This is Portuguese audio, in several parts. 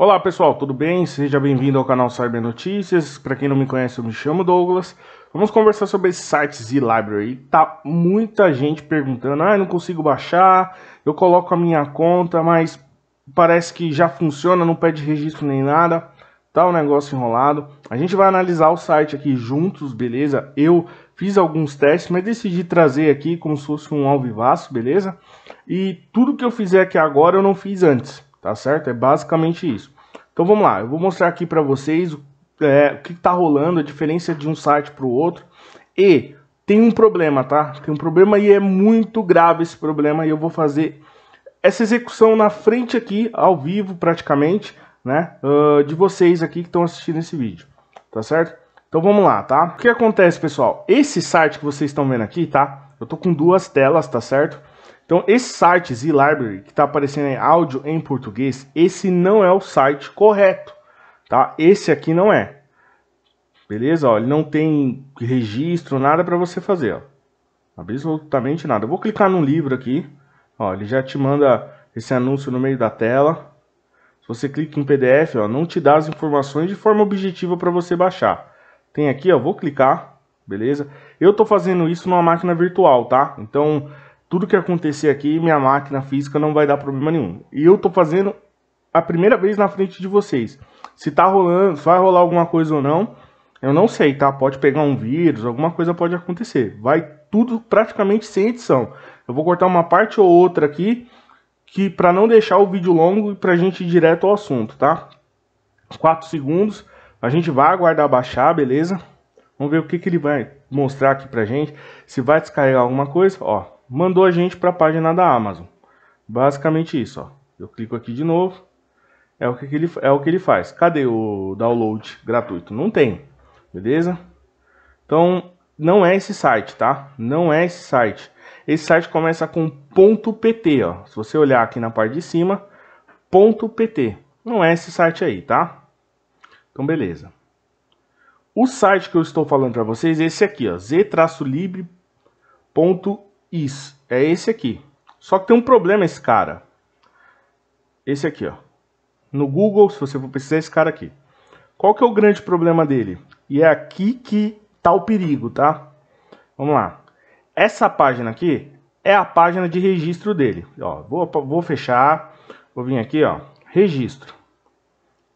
Olá pessoal, tudo bem? Seja bem-vindo ao canal Cyber Notícias. Para quem não me conhece, eu me chamo Douglas. Vamos conversar sobre esse site Z-Library. Tá muita gente perguntando: ah, não consigo baixar, eu coloco a minha conta, mas parece que já funciona, não pede registro nem nada. Tá o um negócio enrolado. A gente vai analisar o site aqui juntos, beleza? Eu fiz alguns testes, mas decidi trazer aqui como se fosse um alvivaço, beleza? E tudo que eu fizer aqui agora eu não fiz antes tá certo? É basicamente isso. Então vamos lá, eu vou mostrar aqui para vocês é, o que está rolando, a diferença de um site para o outro. E tem um problema, tá? Tem um problema e é muito grave esse problema e eu vou fazer essa execução na frente aqui, ao vivo praticamente, né? Uh, de vocês aqui que estão assistindo esse vídeo, tá certo? Então vamos lá, tá? O que acontece, pessoal? Esse site que vocês estão vendo aqui, tá? Eu tô com duas telas, tá certo? Então, esse site Z-Library, que está aparecendo em áudio em português, esse não é o site correto, tá? Esse aqui não é. Beleza? Ó, ele não tem registro, nada para você fazer, ó. Absolutamente nada. Eu vou clicar no livro aqui, ó, ele já te manda esse anúncio no meio da tela. Se você clica em PDF, ó, não te dá as informações de forma objetiva para você baixar. Tem aqui, ó, vou clicar, beleza? Eu estou fazendo isso numa máquina virtual, tá? Então tudo que acontecer aqui, minha máquina física não vai dar problema nenhum. E eu tô fazendo a primeira vez na frente de vocês. Se tá rolando, se vai rolar alguma coisa ou não, eu não sei, tá? Pode pegar um vírus, alguma coisa pode acontecer. Vai tudo praticamente sem edição. Eu vou cortar uma parte ou outra aqui, que para não deixar o vídeo longo e pra gente ir direto ao assunto, tá? 4 segundos. A gente vai aguardar baixar, beleza? Vamos ver o que, que ele vai mostrar aqui pra gente. Se vai descarregar alguma coisa, ó mandou a gente para a página da Amazon. Basicamente isso, ó. Eu clico aqui de novo. É o que ele é o que ele faz. Cadê o download gratuito? Não tem. Beleza? Então, não é esse site, tá? Não é esse site. Esse site começa com .pt, ó. Se você olhar aqui na parte de cima, .pt. Não é esse site aí, tá? Então, beleza. O site que eu estou falando para vocês é esse aqui, ó, z libre isso, é esse aqui. Só que tem um problema esse cara. Esse aqui, ó. No Google, se você for precisar esse cara aqui. Qual que é o grande problema dele? E é aqui que tá o perigo, tá? Vamos lá. Essa página aqui é a página de registro dele. Ó, vou, vou fechar, vou vir aqui, ó, registro.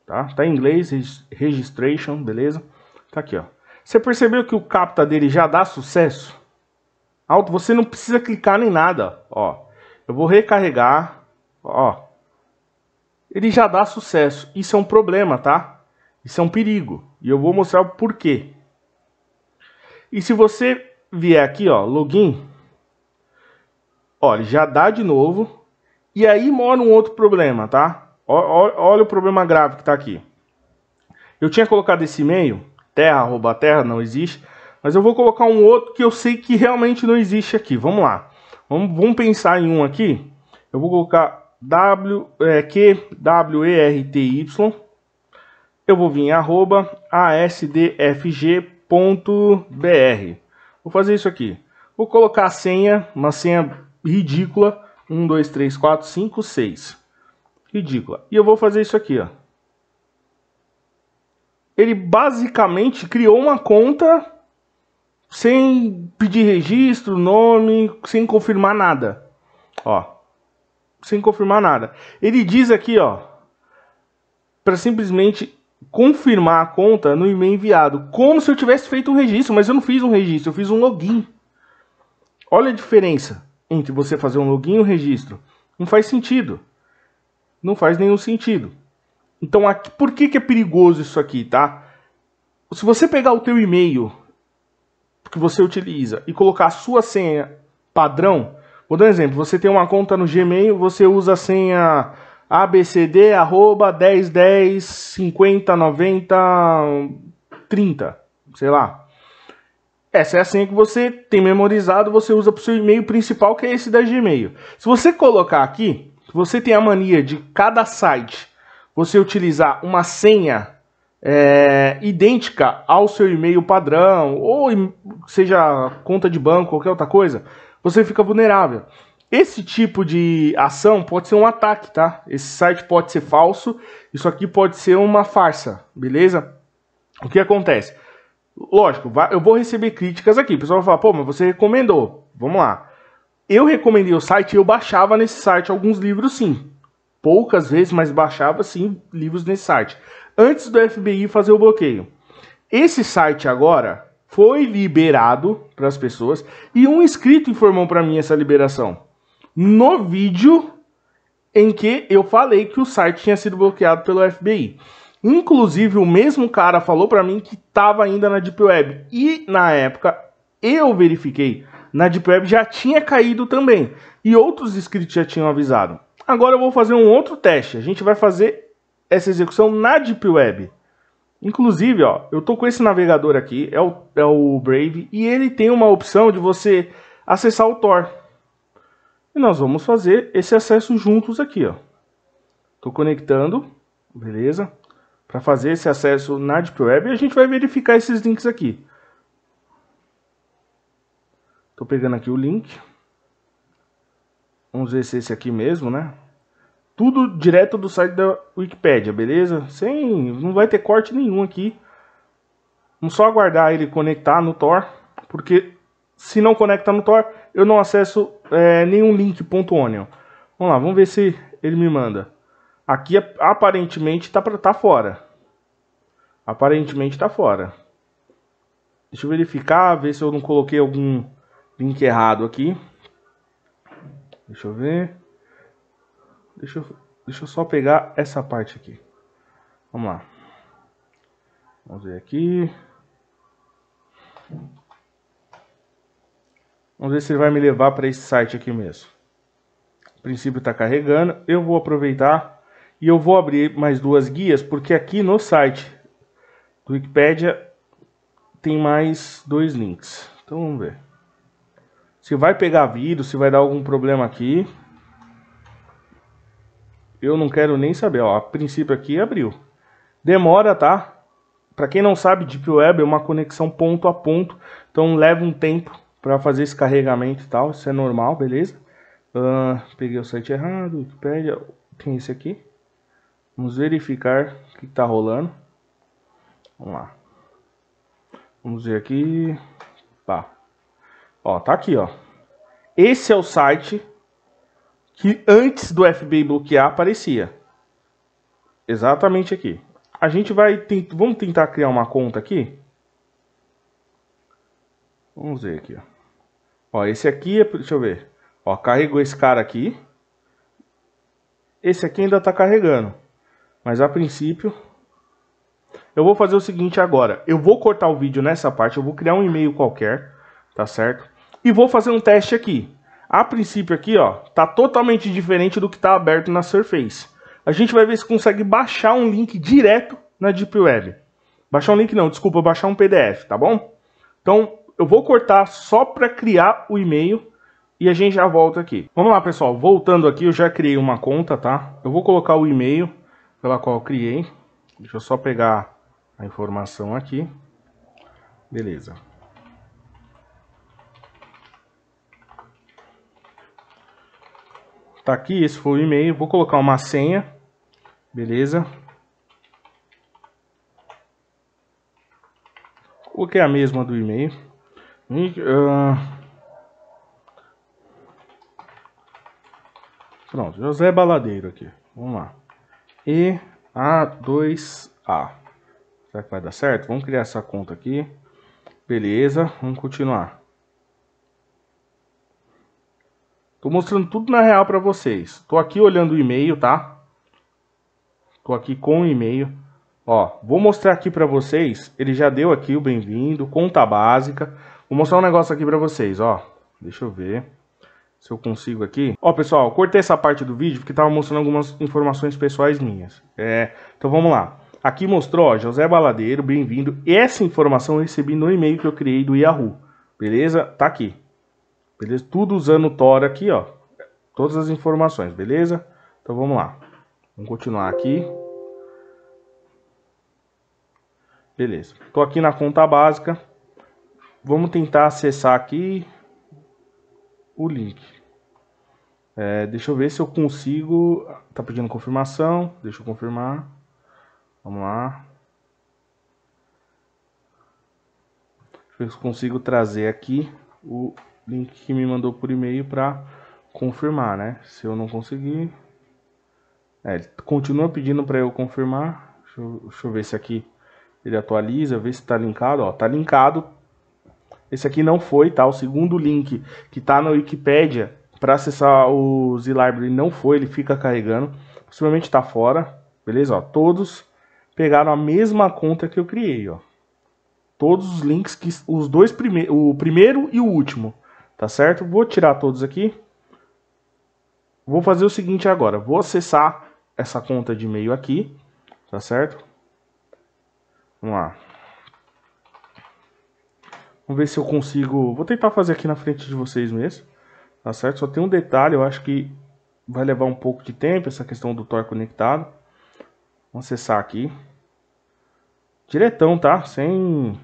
Tá? Tá em inglês, registration, beleza? Tá aqui, ó. Você percebeu que o capta dele já dá sucesso? Alto, você não precisa clicar nem nada, ó. Eu vou recarregar, ó. Ele já dá sucesso. Isso é um problema, tá? Isso é um perigo. E eu vou mostrar o porquê. E se você vier aqui, ó, login, ó, ele já dá de novo. E aí mora um outro problema, tá? Olha, olha o problema grave que tá aqui. Eu tinha colocado esse e-mail, terra, arroba terra, não existe. Mas eu vou colocar um outro que eu sei que realmente não existe aqui. Vamos lá. Vamos, vamos pensar em um aqui. Eu vou colocar W, é, Q, W, E, R, T, Y. Eu vou vir em arroba asdfg.br. Vou fazer isso aqui. Vou colocar a senha, uma senha ridícula. 1, 2, 3, 4, 5, 6. Ridícula. E eu vou fazer isso aqui, ó. Ele basicamente criou uma conta sem pedir registro, nome, sem confirmar nada. Ó, sem confirmar nada. Ele diz aqui, ó, para simplesmente confirmar a conta no e-mail enviado, como se eu tivesse feito um registro, mas eu não fiz um registro, eu fiz um login. Olha a diferença entre você fazer um login e um registro. Não faz sentido. Não faz nenhum sentido. Então, aqui, por que, que é perigoso isso aqui, tá? Se você pegar o teu e-mail que você utiliza e colocar a sua senha padrão, vou dar um exemplo, você tem uma conta no Gmail, você usa a senha abcd arroba 10 10 50 90 30, sei lá. Essa é a senha que você tem memorizado, você usa para o seu e-mail principal, que é esse da Gmail. Se você colocar aqui, você tem a mania de cada site você utilizar uma senha é, idêntica ao seu e-mail padrão, ou seja conta de banco, qualquer outra coisa, você fica vulnerável. Esse tipo de ação pode ser um ataque, tá? Esse site pode ser falso, isso aqui pode ser uma farsa, beleza? O que acontece? Lógico, eu vou receber críticas aqui. O pessoal vai falar, pô, mas você recomendou. Vamos lá. Eu recomendei o site, eu baixava nesse site alguns livros sim. Poucas vezes, mas baixava sim livros nesse site antes do FBI fazer o bloqueio. Esse site agora foi liberado para as pessoas e um inscrito informou para mim essa liberação no vídeo em que eu falei que o site tinha sido bloqueado pelo FBI. Inclusive, o mesmo cara falou para mim que estava ainda na Deep Web. E na época eu verifiquei, na Deep Web já tinha caído também. E outros inscritos já tinham avisado. Agora eu vou fazer um outro teste. A gente vai fazer essa execução na Deep Web. Inclusive, ó, eu tô com esse navegador aqui, é o, é o Brave, e ele tem uma opção de você acessar o Tor. E nós vamos fazer esse acesso juntos aqui, ó. Tô conectando, beleza? Para fazer esse acesso na Deep Web, e a gente vai verificar esses links aqui. Tô pegando aqui o link. Vamos ver se é esse aqui mesmo, né? Tudo direto do site da Wikipedia, beleza? Sem, não vai ter corte nenhum aqui. Vamos só aguardar ele conectar no Tor, porque se não conectar no Tor, eu não acesso é, nenhum link .onion. Vamos lá, vamos ver se ele me manda. Aqui aparentemente tá, tá fora. Aparentemente tá fora. Deixa eu verificar, ver se eu não coloquei algum link errado aqui. Deixa eu ver. Deixa eu, deixa eu só pegar essa parte aqui. Vamos lá. Vamos ver aqui. Vamos ver se ele vai me levar para esse site aqui mesmo. O princípio está carregando. Eu vou aproveitar e eu vou abrir mais duas guias, porque aqui no site do Wikipedia tem mais dois links. Então vamos ver. Se vai pegar vírus, se vai dar algum problema aqui. Eu não quero nem saber, ó, a princípio aqui abriu. Demora, tá? Para quem não sabe, Deep Web é uma conexão ponto a ponto, então leva um tempo para fazer esse carregamento e tal, isso é normal, beleza? Uh, peguei o site errado, Wikipedia, tem esse aqui. Vamos verificar o que está rolando. Vamos lá. Vamos ver aqui. Pá. Ó, tá aqui, ó. Esse é o site que antes do FBI bloquear aparecia. Exatamente aqui. A gente vai tent... vamos tentar criar uma conta aqui. Vamos ver aqui, ó. esse aqui é, deixa eu ver. Ó, carregou esse cara aqui. Esse aqui ainda tá carregando. Mas a princípio eu vou fazer o seguinte agora. Eu vou cortar o vídeo nessa parte, eu vou criar um e-mail qualquer, tá certo? E vou fazer um teste aqui. A princípio aqui, ó, tá totalmente diferente do que tá aberto na Surface. A gente vai ver se consegue baixar um link direto na Deep Web. Baixar um link não, desculpa, baixar um PDF, tá bom? Então, eu vou cortar só para criar o e-mail e a gente já volta aqui. Vamos lá, pessoal. Voltando aqui, eu já criei uma conta, tá? Eu vou colocar o e-mail pela qual eu criei. Deixa eu só pegar a informação aqui. Beleza. Tá aqui, esse foi o e-mail. Vou colocar uma senha. Beleza. que é a mesma do e-mail. Uh... Pronto, José Baladeiro aqui. Vamos lá. E A2A. Será que vai dar certo? Vamos criar essa conta aqui. Beleza, vamos continuar. Tô mostrando tudo na real para vocês. Tô aqui olhando o e-mail, tá? Tô aqui com o e-mail. Ó, vou mostrar aqui para vocês. Ele já deu aqui o bem-vindo, conta básica. Vou mostrar um negócio aqui para vocês, ó. Deixa eu ver se eu consigo aqui. Ó, pessoal, cortei essa parte do vídeo porque tava mostrando algumas informações pessoais minhas. É, então vamos lá. Aqui mostrou, ó, José Baladeiro, bem-vindo. Essa informação eu recebi no e-mail que eu criei do Yahoo. Beleza? Tá aqui. Beleza? Tudo usando o Tor aqui, ó. Todas as informações, beleza? Então vamos lá. Vamos continuar aqui. Beleza. Tô aqui na conta básica. Vamos tentar acessar aqui o link. É, deixa eu ver se eu consigo. Tá pedindo confirmação. Deixa eu confirmar. Vamos lá. Deixa eu ver se eu consigo trazer aqui o link que me mandou por e-mail para confirmar, né? Se eu não conseguir, é, ele continua pedindo para eu confirmar. Deixa eu, deixa eu, ver se aqui ele atualiza, ver se está linkado. Ó, tá linkado. Esse aqui não foi, tá? O segundo link que tá na Wikipedia para acessar o Z-Library não foi, ele fica carregando. Possivelmente está fora, beleza? Ó, todos pegaram a mesma conta que eu criei, ó. Todos os links que os dois primeiros, o primeiro e o último Tá certo? Vou tirar todos aqui. Vou fazer o seguinte agora. Vou acessar essa conta de e-mail aqui. Tá certo? Vamos lá. Vamos ver se eu consigo... Vou tentar fazer aqui na frente de vocês mesmo. Tá certo? Só tem um detalhe. Eu acho que vai levar um pouco de tempo essa questão do Tor conectado. Vamos acessar aqui. Diretão, tá? Sem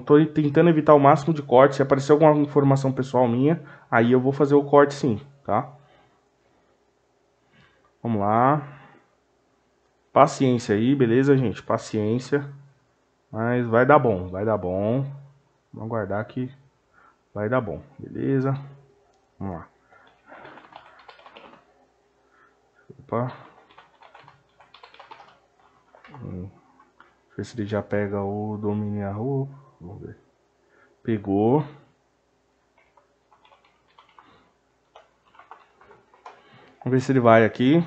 Estou tentando evitar o máximo de corte. Se aparecer alguma informação pessoal minha, aí eu vou fazer o corte sim, tá? Vamos lá. Paciência aí, beleza, gente? Paciência. Mas vai dar bom, vai dar bom. Vamos aguardar que vai dar bom, beleza? Vamos lá. Opa. Hum. Ver se ele já pega o domínio a roupa. Vamos ver. Pegou. Vamos ver se ele vai aqui.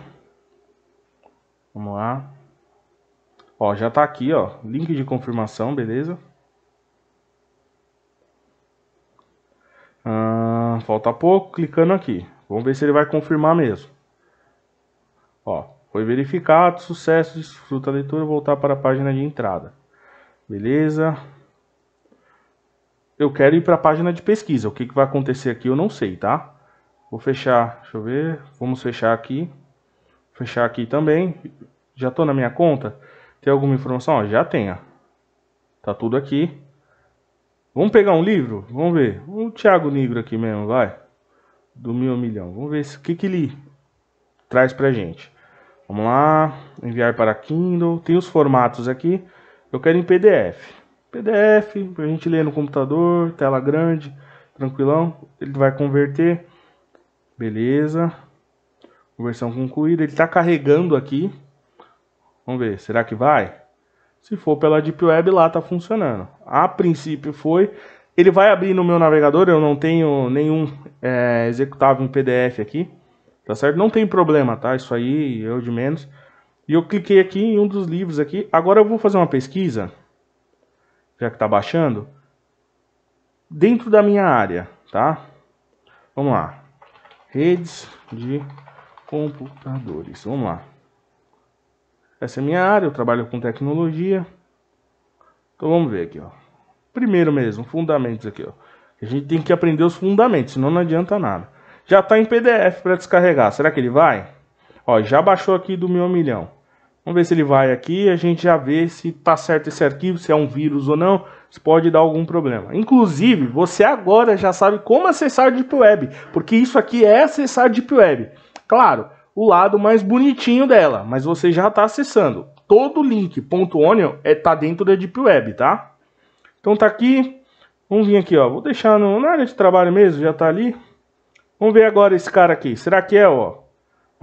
Vamos lá. Ó, já tá aqui, ó. Link de confirmação, beleza? Ah, falta pouco. Clicando aqui. Vamos ver se ele vai confirmar mesmo. Ó, foi verificado, sucesso, desfruta a leitura, voltar para a página de entrada. Beleza? eu quero ir para a página de pesquisa. O que, que vai acontecer aqui eu não sei, tá? Vou fechar, deixa eu ver, vamos fechar aqui. Fechar aqui também. Já estou na minha conta? Tem alguma informação? Ó, já tem, ó. Tá tudo aqui. Vamos pegar um livro? Vamos ver. O Thiago Negro aqui mesmo, vai. Do Mil Milhão. Vamos ver o que, que ele traz para gente. Vamos lá. Enviar para Kindle. Tem os formatos aqui. Eu quero em PDF. PDF pra gente ler no computador, tela grande, tranquilão. Ele vai converter. Beleza. Conversão concluída. Ele está carregando aqui. Vamos ver, será que vai? Se for pela Deep Web, lá tá funcionando. A princípio foi. Ele vai abrir no meu navegador, eu não tenho nenhum é, executável em PDF aqui. Tá certo? Não tem problema, tá? Isso aí, eu de menos. E eu cliquei aqui em um dos livros aqui. Agora eu vou fazer uma pesquisa já que está baixando, dentro da minha área, tá? Vamos lá. Redes de computadores. Vamos lá. Essa é minha área, eu trabalho com tecnologia. Então vamos ver aqui, ó. Primeiro mesmo, fundamentos aqui, ó. A gente tem que aprender os fundamentos, senão não adianta nada. Já está em PDF para descarregar. Será que ele vai? Ó, já baixou aqui do meu milhão. Vamos ver se ele vai aqui, a gente já vê se tá certo esse arquivo, se é um vírus ou não, se pode dar algum problema. Inclusive, você agora já sabe como acessar a Deep Web, porque isso aqui é acessar a Deep Web. Claro, o lado mais bonitinho dela, mas você já está acessando. Todo link .onion é tá dentro da Deep Web, tá? Então tá aqui, vamos vir aqui, ó, vou deixar no, na área de trabalho mesmo, já tá ali. Vamos ver agora esse cara aqui, será que é, ó,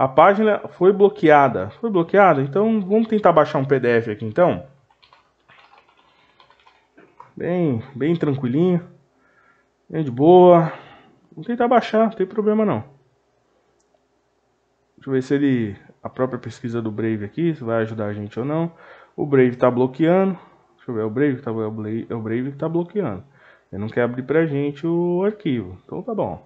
a página foi bloqueada. Foi bloqueada? Então vamos tentar baixar um PDF aqui então. Bem, bem tranquilinho. Bem de boa. Vamos tentar baixar, não tem problema não. Deixa eu ver se ele... A própria pesquisa do Brave aqui, se vai ajudar a gente ou não. O Brave está bloqueando. Deixa eu ver, é o Brave que está é, é o Brave que tá bloqueando. Ele não quer abrir pra gente o arquivo. Então tá bom.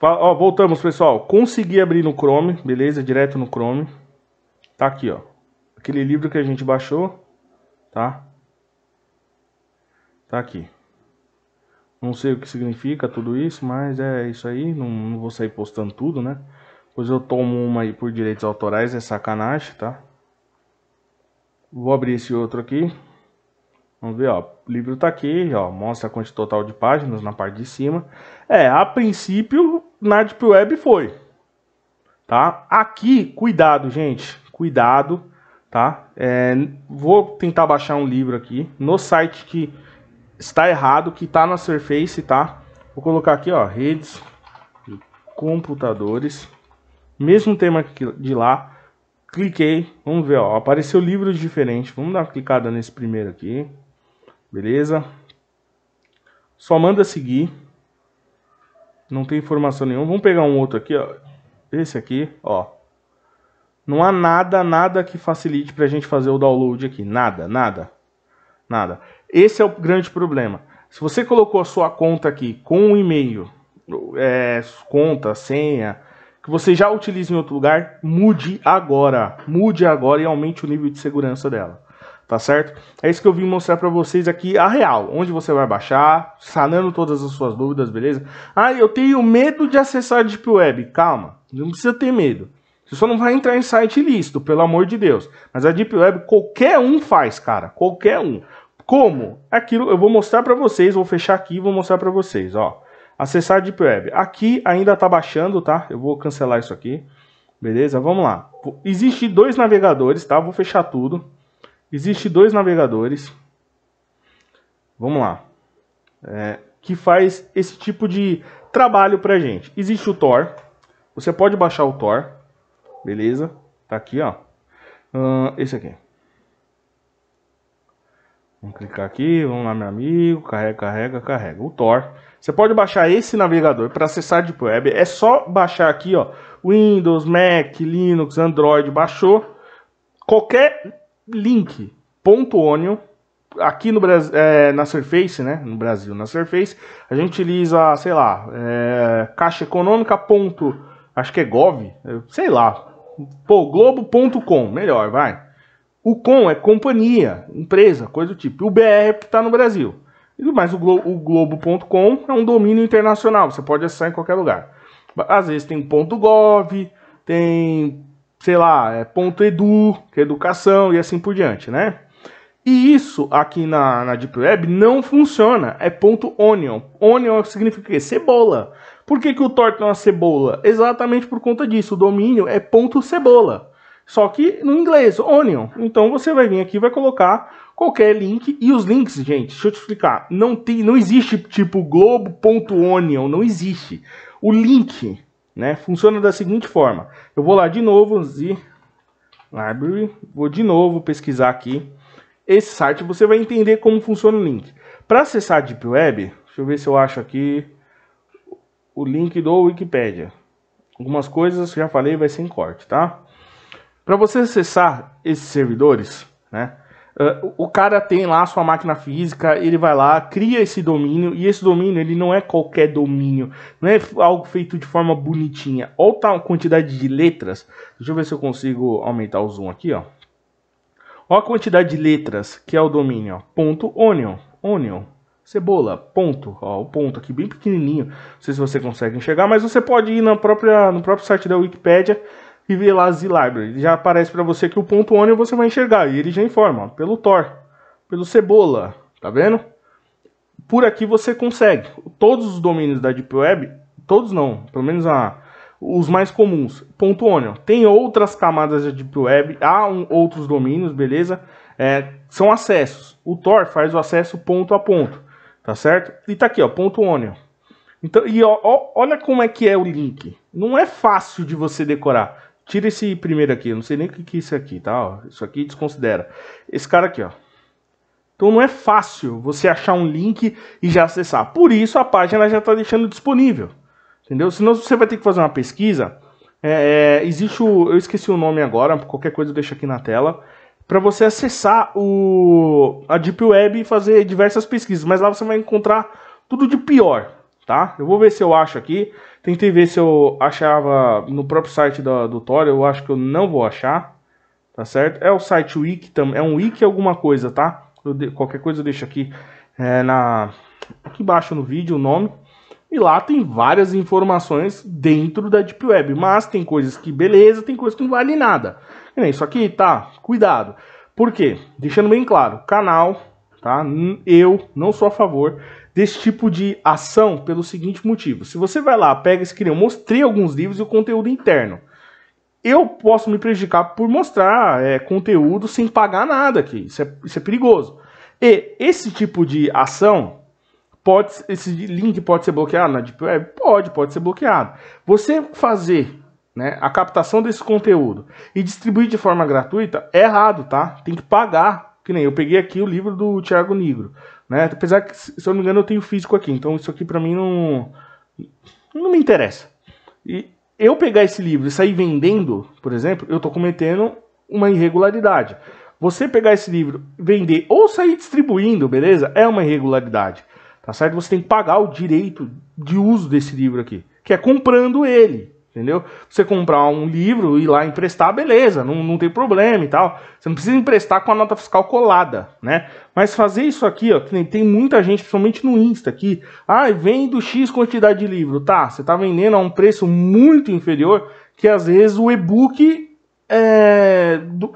Ó, voltamos, pessoal. Consegui abrir no Chrome, beleza? Direto no Chrome. Tá aqui, ó. Aquele livro que a gente baixou, tá? Tá aqui. Não sei o que significa tudo isso, mas é isso aí. Não, não vou sair postando tudo, né? Pois eu tomo uma aí por direitos autorais, é sacanagem, tá? Vou abrir esse outro aqui. Vamos ver, ó. O livro tá aqui, ó. Mostra a quantidade total de páginas na parte de cima. É, a princípio, na Deep Web foi. Tá? Aqui, cuidado, gente. Cuidado, tá? É, vou tentar baixar um livro aqui no site que está errado, que está na Surface, tá? Vou colocar aqui, ó, redes computadores. Mesmo tema de lá. Cliquei, vamos ver, ó, apareceu livros diferentes. Vamos dar uma clicada nesse primeiro aqui. Beleza? Só manda seguir. Não tem informação nenhuma. Vamos pegar um outro aqui, ó. Esse aqui, ó. Não há nada, nada que facilite para a gente fazer o download aqui. Nada, nada, nada. Esse é o grande problema. Se você colocou a sua conta aqui com o e-mail, é, conta, senha, que você já utiliza em outro lugar, mude agora. Mude agora e aumente o nível de segurança dela tá certo? É isso que eu vim mostrar para vocês aqui, a real, onde você vai baixar, sanando todas as suas dúvidas, beleza? Ah, eu tenho medo de acessar a Deep Web, calma, não precisa ter medo. Você só não vai entrar em site ilícito, pelo amor de Deus. Mas a Deep Web qualquer um faz, cara, qualquer um. Como? Aquilo eu vou mostrar para vocês, vou fechar aqui e vou mostrar para vocês, ó. Acessar a Deep Web. Aqui ainda tá baixando, tá? Eu vou cancelar isso aqui. Beleza? Vamos lá. Existem dois navegadores, tá? Vou fechar tudo. Existe dois navegadores. Vamos lá. É, que faz esse tipo de trabalho pra gente. Existe o Tor. Você pode baixar o Tor. Beleza? Tá aqui, ó. Uh, esse aqui. Vamos clicar aqui, vamos lá, meu amigo. Carrega, carrega, carrega. O Tor. Você pode baixar esse navegador para acessar de Web. É só baixar aqui, ó. Windows, Mac, Linux, Android, baixou. Qualquer link.onion aqui no é, na Surface, né? No Brasil, na Surface, a gente utiliza, sei lá, é, caixa econômica ponto, acho que é gov, é, sei lá, pô, globo.com, melhor, vai. O com é companhia, empresa, coisa do tipo. O br é está no Brasil. Mas o, glo o globo.com é um domínio internacional, você pode acessar em qualquer lugar. Às vezes tem .gov, tem sei lá, é ponto edu, que é educação e assim por diante, né? E isso aqui na, na Deep Web não funciona, é ponto onion. Onion significa que? Cebola. Por que, que o Tor é uma cebola? Exatamente por conta disso, o domínio é ponto cebola. Só que no inglês, onion. Então você vai vir aqui vai colocar qualquer link. E os links, gente, deixa eu te explicar. Não, tem, não existe tipo globo.onion, não existe. O link né? Funciona da seguinte forma. Eu vou lá de novo, Z Library, vou de novo pesquisar aqui esse site, você vai entender como funciona o link. Para acessar a Deep Web, deixa eu ver se eu acho aqui o link do Wikipedia. Algumas coisas, já falei, vai ser em corte, tá? Para você acessar esses servidores, né? Uh, o cara tem lá sua máquina física, ele vai lá, cria esse domínio, e esse domínio ele não é qualquer domínio, não é algo feito de forma bonitinha. Olha a quantidade de letras. Deixa eu ver se eu consigo aumentar o zoom aqui, ó. Olha a quantidade de letras que é o domínio, ó. Ponto onion, onion, cebola, ponto, ó, o ponto aqui bem pequenininho. Não sei se você consegue enxergar, mas você pode ir na própria, no próprio site da Wikipedia e vê lá library. Já aparece para você que o ponto onde você vai enxergar. E ele já informa, pelo Tor, pelo Cebola, tá vendo? Por aqui você consegue. Todos os domínios da Deep Web, todos não, pelo menos a, os mais comuns. Ponto .onion. Tem outras camadas da Deep Web, há um, outros domínios, beleza? É, são acessos. O Tor faz o acesso ponto a ponto, tá certo? E tá aqui, ó, ponto .onion. Então, e ó, ó, olha como é que é o link. Não é fácil de você decorar. Tira esse primeiro aqui, eu não sei nem o que, que é isso aqui, tá? Ó, isso aqui desconsidera. Esse cara aqui, ó. Então não é fácil você achar um link e já acessar. Por isso a página já está deixando disponível. Entendeu? Senão você vai ter que fazer uma pesquisa. É, é, existe o. Eu esqueci o nome agora, qualquer coisa eu deixo aqui na tela. Para você acessar o, a Deep Web e fazer diversas pesquisas. Mas lá você vai encontrar tudo de pior, tá? Eu vou ver se eu acho aqui. Tentei ver se eu achava no próprio site do do Thor, eu acho que eu não vou achar, tá certo? É o site Wiki também, é um Wiki alguma coisa, tá? De, qualquer coisa eu deixo aqui, é, na, aqui embaixo no vídeo o nome. E lá tem várias informações dentro da Deep Web, mas tem coisas que beleza, tem coisas que não vale nada. isso aqui, tá? Cuidado. Por quê? Deixando bem claro, canal, tá? Eu não sou a favor desse tipo de ação pelo seguinte motivo. Se você vai lá, pega esse que eu mostrei alguns livros e o conteúdo interno. Eu posso me prejudicar por mostrar é, conteúdo sem pagar nada aqui. Isso é, isso é perigoso. E esse tipo de ação, pode, esse link pode ser bloqueado na Deep Web? Pode, pode ser bloqueado. Você fazer né, a captação desse conteúdo e distribuir de forma gratuita é errado, tá? Tem que pagar. Que nem eu peguei aqui o livro do Tiago Negro. Né? Apesar que, se eu não me engano, eu tenho físico aqui, então isso aqui para mim não, não me interessa. E eu pegar esse livro e sair vendendo, por exemplo, eu estou cometendo uma irregularidade. Você pegar esse livro, vender ou sair distribuindo, beleza? É uma irregularidade. Tá certo? Você tem que pagar o direito de uso desse livro aqui, que é comprando ele entendeu? Você comprar um livro e lá emprestar, beleza, não, não tem problema e tal. Você não precisa emprestar com a nota fiscal colada, né? Mas fazer isso aqui, ó, tem muita gente, principalmente no Insta, que ah, vendo X quantidade de livro, tá? Você tá vendendo a um preço muito inferior, que às vezes o e-book é do,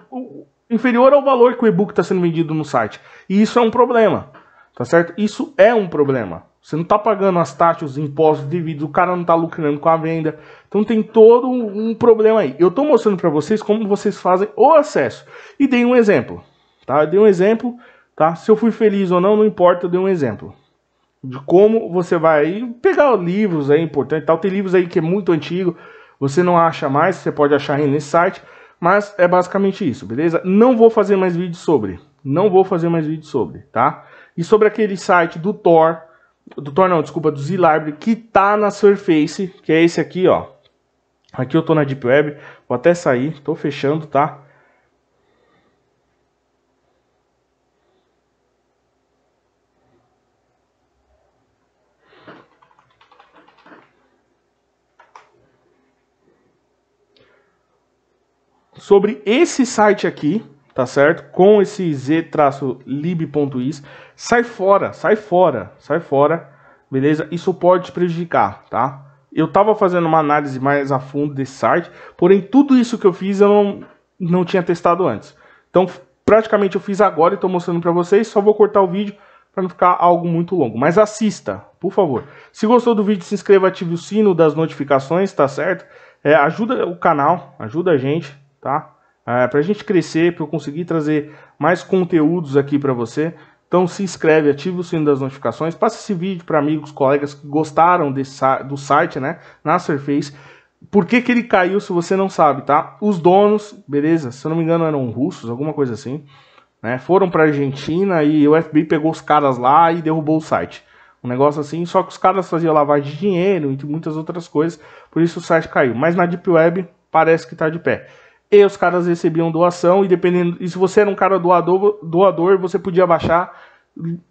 inferior ao valor que o e-book está sendo vendido no site. E isso é um problema, tá certo? Isso é um problema. Você não está pagando as taxas, os impostos devidos, o cara não está lucrando com a venda. Então tem todo um problema aí. Eu estou mostrando para vocês como vocês fazem o acesso. E dei um exemplo, tá? Eu dei um exemplo, tá? Se eu fui feliz ou não, não importa, eu dei um exemplo. De como você vai pegar livros aí, importante tal. Tem livros aí que é muito antigo, você não acha mais, você pode achar aí nesse site. Mas é basicamente isso, beleza? Não vou fazer mais vídeos sobre. Não vou fazer mais vídeos sobre, tá? E sobre aquele site do Thor do Thor não, desculpa, do Zillarbre, que tá na Surface, que é esse aqui, ó. Aqui eu tô na Deep Web, vou até sair, tô fechando, tá? Sobre esse site aqui, tá certo? Com esse z-lib.is, sai fora, sai fora, sai fora, beleza? Isso pode te prejudicar, tá? Eu tava fazendo uma análise mais a fundo desse site, porém tudo isso que eu fiz eu não, não tinha testado antes. Então, praticamente eu fiz agora e estou mostrando para vocês, só vou cortar o vídeo para não ficar algo muito longo. Mas assista, por favor. Se gostou do vídeo, se inscreva, ative o sino das notificações, tá certo? É, ajuda o canal, ajuda a gente, tá? Ah, para a gente crescer, para eu conseguir trazer mais conteúdos aqui para você. Então se inscreve, ativa o sino das notificações, passa esse vídeo para amigos, colegas que gostaram desse, do site, né, na Surface. Por que, que ele caiu se você não sabe, tá? Os donos, beleza, se eu não me engano eram russos, alguma coisa assim, né? Foram para Argentina e o FBI pegou os caras lá e derrubou o site. Um negócio assim, só que os caras faziam lavagem de dinheiro e muitas outras coisas, por isso o site caiu. Mas na Deep Web parece que está de pé. E os caras recebiam doação, e dependendo. E se você era um cara doador, doador você podia baixar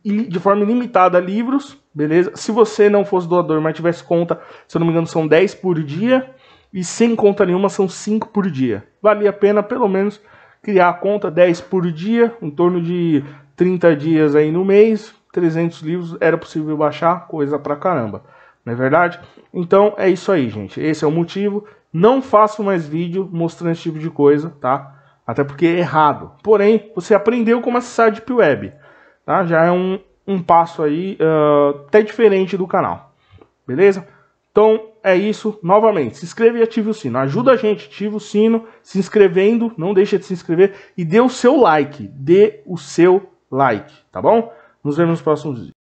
de forma ilimitada livros, beleza? Se você não fosse doador, mas tivesse conta, se eu não me engano, são 10 por dia, e sem conta nenhuma são 5 por dia. Valia a pena pelo menos criar a conta 10 por dia, em torno de 30 dias aí no mês, 300 livros era possível baixar, coisa pra caramba. Não é verdade? Então é isso aí, gente. Esse é o motivo. Não faço mais vídeo mostrando esse tipo de coisa, tá? Até porque é errado. Porém, você aprendeu como acessar a Deep Web, tá? Já é um, um passo aí uh, até diferente do canal, beleza? Então é isso, novamente, se inscreva e ative o sino. Ajuda a gente, ative o sino, se inscrevendo, não deixa de se inscrever e dê o seu like, dê o seu like, tá bom? Nos vemos nos próximos vídeos.